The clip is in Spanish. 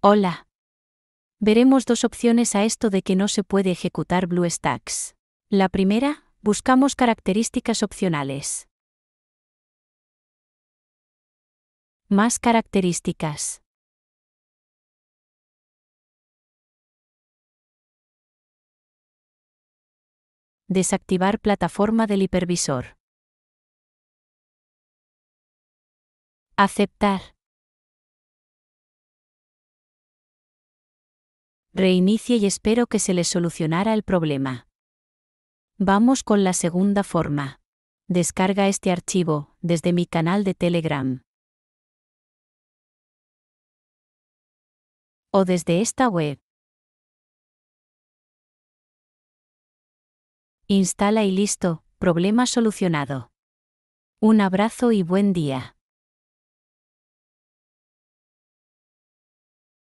Hola. Veremos dos opciones a esto de que no se puede ejecutar BlueStacks. La primera, buscamos características opcionales. Más características. Desactivar plataforma del hipervisor. Aceptar. Reinicie y espero que se le solucionara el problema. Vamos con la segunda forma. Descarga este archivo desde mi canal de Telegram. O desde esta web. Instala y listo, problema solucionado. Un abrazo y buen día.